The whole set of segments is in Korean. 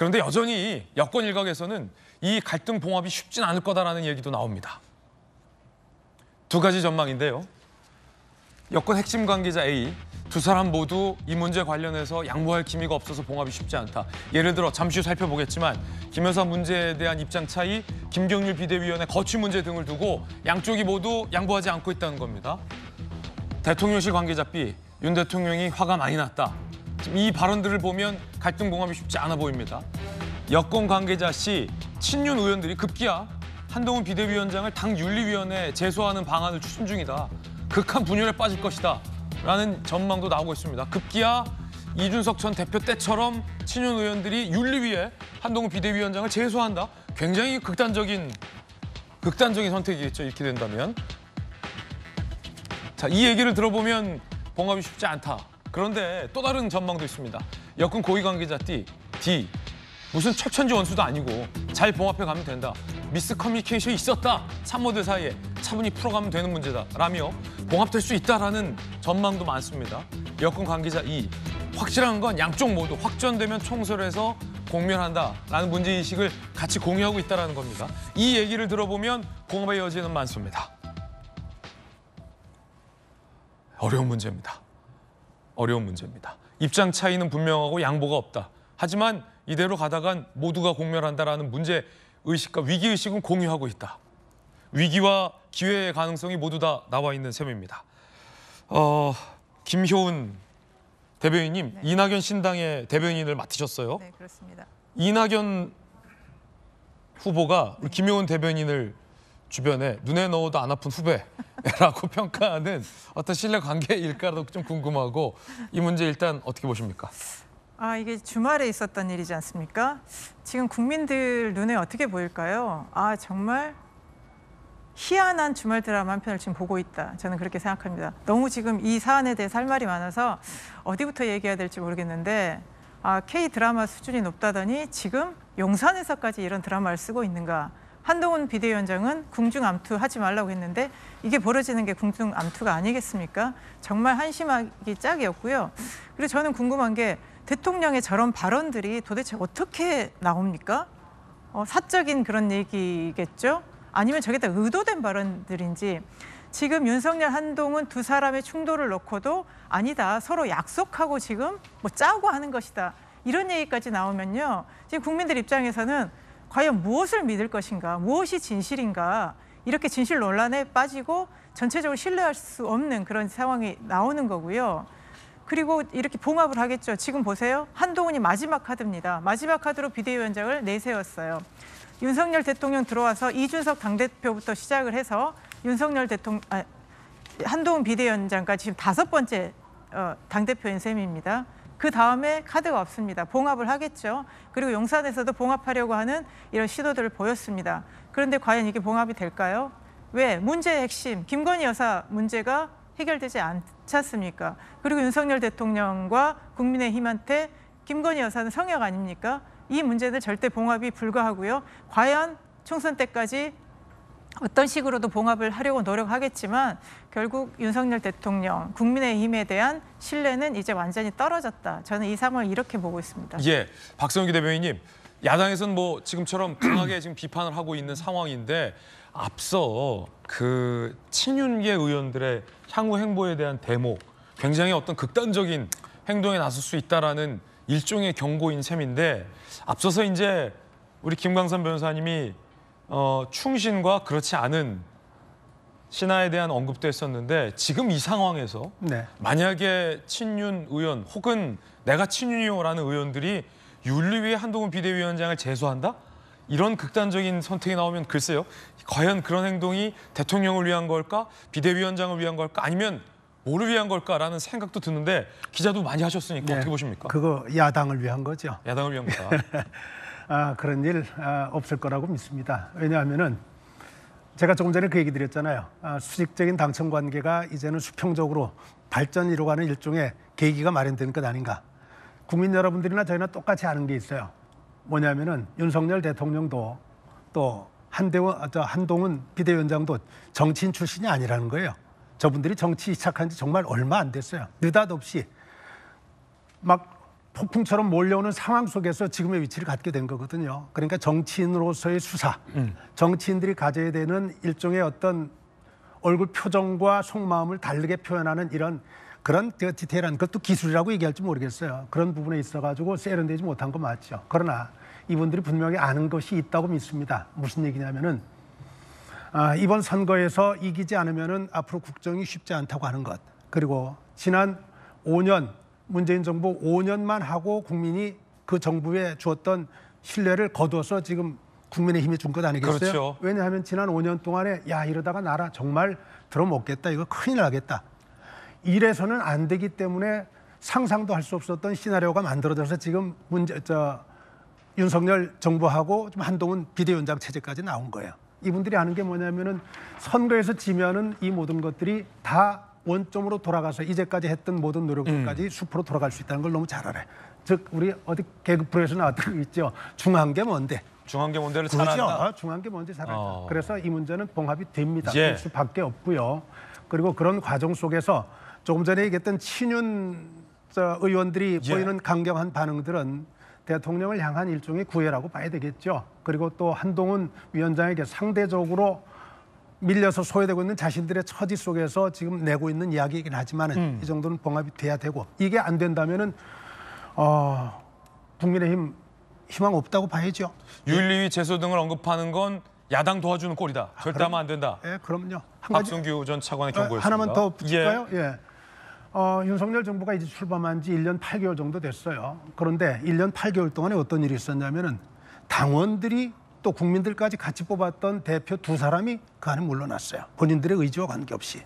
그런데 여전히 여권 일각에서는 이 갈등 봉합이 쉽진 않을 거다라는 얘기도 나옵니다. 두 가지 전망인데요. 여권 핵심 관계자 A, 두 사람 모두 이 문제 관련해서 양보할 기미가 없어서 봉합이 쉽지 않다. 예를 들어 잠시 후 살펴보겠지만 김 여사 문제에 대한 입장 차이, 김경률 비대위원회 거취 문제 등을 두고 양쪽이 모두 양보하지 않고 있다는 겁니다. 대통령실 관계자 B, 윤 대통령이 화가 많이 났다. 지금 이 발언들을 보면 갈등 봉합이 쉽지 않아 보입니다. 여권 관계자 씨, 친윤 의원들이 급기야 한동훈 비대위원장을 당 윤리위원회에 제소하는 방안을 추진 중이다. 극한 분열에 빠질 것이다. 라는 전망도 나오고 있습니다. 급기야 이준석 전 대표 때처럼 친윤 의원들이 윤리위에 한동훈 비대위원장을 제소한다. 굉장히 극단적인 극단적인 선택이겠죠. 이렇게 된다면. 자, 이 얘기를 들어보면 봉합이 쉽지 않다. 그런데 또 다른 전망도 있습니다. 여군 고위 관계자 띠 D. 무슨 철천지 원수도 아니고 잘 봉합해 가면 된다. 미스 커뮤니케이션이 있었다. 참모들 사이에 차분히 풀어가면 되는 문제다. 라며 봉합될 수 있다라는 전망도 많습니다. 여군 관계자 이 e, 확실한 건 양쪽 모두 확전되면 총선 해서 공멸한다라는 문제인식을 같이 공유하고 있다는 겁니다. 이 얘기를 들어보면 공업의 여지는 많습니다. 어려운 문제입니다. 어려운 문제입니다. 입장 차이는 분명하고 양보가 없다. 하지만 이대로 가다간 모두가 공멸한다라는 문제 의식과 위기 의식은 공유하고 있다. 위기와 기회의 가능성이 모두 다 나와 있는 셈입니다. 어, 김효은 대변인님, 네. 이낙연 신당의 대변인을 맡으셨어요. 네, 그렇습니다. 이낙연 후보가 네. 김효은 대변인을 주변에 눈에 넣어도 안 아픈 후배 라고 평가하는 어떤 신뢰 관계일까도 좀 궁금하고 이 문제 일단 어떻게 보십니까? 아 이게 주말에 있었던 일이지 않습니까? 지금 국민들 눈에 어떻게 보일까요? 아 정말 희한한 주말 드라마 한 편을 지금 보고 있다. 저는 그렇게 생각합니다. 너무 지금 이 사안에 대해 할 말이 많아서 어디부터 얘기해야 될지 모르겠는데 아 K 드라마 수준이 높다더니 지금 용산에서까지 이런 드라마를 쓰고 있는가 한동훈 비대위원장은 궁중암투 하지 말라고 했는데 이게 벌어지는 게 궁중암투가 아니겠습니까? 정말 한심하기 짝이었고요. 그리고 저는 궁금한 게 대통령의 저런 발언들이 도대체 어떻게 나옵니까? 어, 사적인 그런 얘기겠죠? 아니면 저게 다 의도된 발언들인지 지금 윤석열 한동훈 두 사람의 충돌을 놓고도 아니다 서로 약속하고 지금 뭐 짜고 하는 것이다 이런 얘기까지 나오면요 지금 국민들 입장에서는 과연 무엇을 믿을 것인가, 무엇이 진실인가 이렇게 진실 논란에 빠지고 전체적으로 신뢰할 수 없는 그런 상황이 나오는 거고요. 그리고 이렇게 봉합을 하겠죠. 지금 보세요. 한동훈이 마지막 카드입니다. 마지막 카드로 비대위원장을 내세웠어요. 윤석열 대통령 들어와서 이준석 당대표부터 시작을 해서 윤석열 대통령, 아, 한동훈 비대위원장까지 지금 다섯 번째 어, 당대표인 셈입니다. 그 다음에 카드가 없습니다. 봉합을 하겠죠. 그리고 용산에서도 봉합하려고 하는 이런 시도들을 보였습니다. 그런데 과연 이게 봉합이 될까요? 왜? 문제의 핵심, 김건희 여사 문제가 해결되지 않지 않습니까? 그리고 윤석열 대통령과 국민의힘한테 김건희 여사는 성역 아닙니까? 이문제는 절대 봉합이 불가하고요. 과연 총선 때까지 어떤 식으로도 봉합을 하려고 노력하겠지만 결국 윤석열 대통령 국민의힘에 대한 신뢰는 이제 완전히 떨어졌다. 저는 이 상황을 이렇게 보고 있습니다. 예, 박성기 대변인님 야당에서는 뭐 지금처럼 강하게 지금 비판을 하고 있는 상황인데 앞서 그 친윤계 의원들의 향후 행보에 대한 대목 굉장히 어떤 극단적인 행동에 나설 수 있다라는 일종의 경고인 셈인데 앞서서 이제 우리 김광선 변호사님이 어, 충신과 그렇지 않은 신하에 대한 언급도 했었는데 지금 이 상황에서 네. 만약에 친윤 의원 혹은 내가 친윤이오라는 의원들이 윤리위에 한동훈 비대위원장을 제소한다? 이런 극단적인 선택이 나오면 글쎄요. 과연 그런 행동이 대통령을 위한 걸까? 비대위원장을 위한 걸까? 아니면 뭐를 위한 걸까라는 생각도 드는데 기자도 많이 하셨으니까 네. 어떻게 보십니까? 그거 야당을 위한 거죠. 야당을 위한 거다. 아, 그런 일 아, 없을 거라고 믿습니다. 왜냐하면은 제가 조금 전에 그 얘기 드렸잖아요. 아, 수직적인 당첨 관계가 이제는 수평적으로 발전 이루어가는 일종의 계기가 마련되는 것 아닌가. 국민 여러분들이나 저희나 똑같이 아는 게 있어요. 뭐냐면은 윤석열 대통령도 또 한대원, 아, 저 한동훈 비대위원장도 정치인 출신이 아니라는 거예요. 저분들이 정치 시작한 지 정말 얼마 안 됐어요. 느닷없이 막 폭풍처럼 몰려오는 상황 속에서 지금의 위치를 갖게 된 거거든요. 그러니까 정치인으로서의 수사, 음. 정치인들이 가져야 되는 일종의 어떤 얼굴 표정과 속마음을 다르게 표현하는 이런 그런 디테일한 것도 기술이라고 얘기할지 모르겠어요. 그런 부분에 있어가지고 세련되지 못한 거 맞죠. 그러나 이분들이 분명히 아는 것이 있다고 믿습니다. 무슨 얘기냐면은 아, 이번 선거에서 이기지 않으면은 앞으로 국정이 쉽지 않다고 하는 것. 그리고 지난 5년 문재인 정부 5년만 하고 국민이 그 정부에 주었던 신뢰를 거둬서 지금 국민의 힘이 준 것 아니겠어요? 그렇죠. 왜냐하면 지난 5년 동안에 야 이러다가 나라 정말 들어먹겠다 이거 큰일 나겠다. 이래서는 안 되기 때문에 상상도 할 수 없었던 시나리오가 만들어져서 지금 문제 저 윤석열 정부하고 좀 한동훈 비대위원장 체제까지 나온 거예요. 이분들이 하는게 뭐냐면은 선거에서 지면은 이 모든 것들이 다 원점으로 돌아가서 이제까지 했던 모든 노력들까지 음. 숲으로 돌아갈 수 있다는 걸 너무 잘 알아요. 즉 우리 어디 개그 프로에서 나왔던 거 있죠. 중한 게 뭔데? 중한 게 뭔데를 그렇죠. 잘 중한 게 뭔지 잘아다 어. 아. 그래서 이 문제는 봉합이 됩니다. 예. 될 수밖에 없고요. 그리고 그런 과정 속에서 조금 전에 얘기했던 친윤 의원들이 예. 보이는 강경한 반응들은 대통령을 향한 일종의 구애라고 봐야 되겠죠. 그리고 또 한동훈 위원장에게 상대적으로 밀려서 소외되고 있는 자신들의 처지 속에서 지금 내고 있는 이야기이긴 하지만 음. 이 정도는 봉합이 돼야 되고 이게 안 된다면은 어, 국민의힘 희망 없다고 봐야죠. 윤리위 제소 등을 언급하는 건 야당 도와주는 꼴이다. 아, 절대 하면 안 된다. 예, 그럼요. 한 박순규 가지... 전 차관의 경고였습니다. 예, 하나만 더 붙일까요? 예. 예. 어, 윤석열 정부가 이제 출범한 지 1년 8개월 정도 됐어요. 그런데 1년 8개월 동안에 어떤 일이 있었냐면은 당원들이 또 국민들까지 같이 뽑았던 대표 두 사람이 그 안에 물러났어요. 본인들의 의지와 관계없이.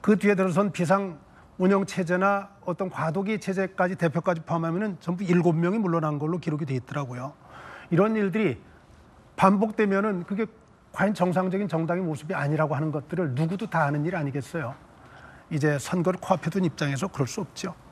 그 뒤에 들어선 비상 운영 체제나 어떤 과도기 체제까지 대표까지 포함하면 전부 일곱 명이 물러난 걸로 기록이 돼 있더라고요. 이런 일들이 반복되면 그게 과연 정상적인 정당의 모습이 아니라고 하는 것들을 누구도 다 아는 일 아니겠어요. 이제 선거를 코앞에 둔 입장에서 그럴 수 없죠.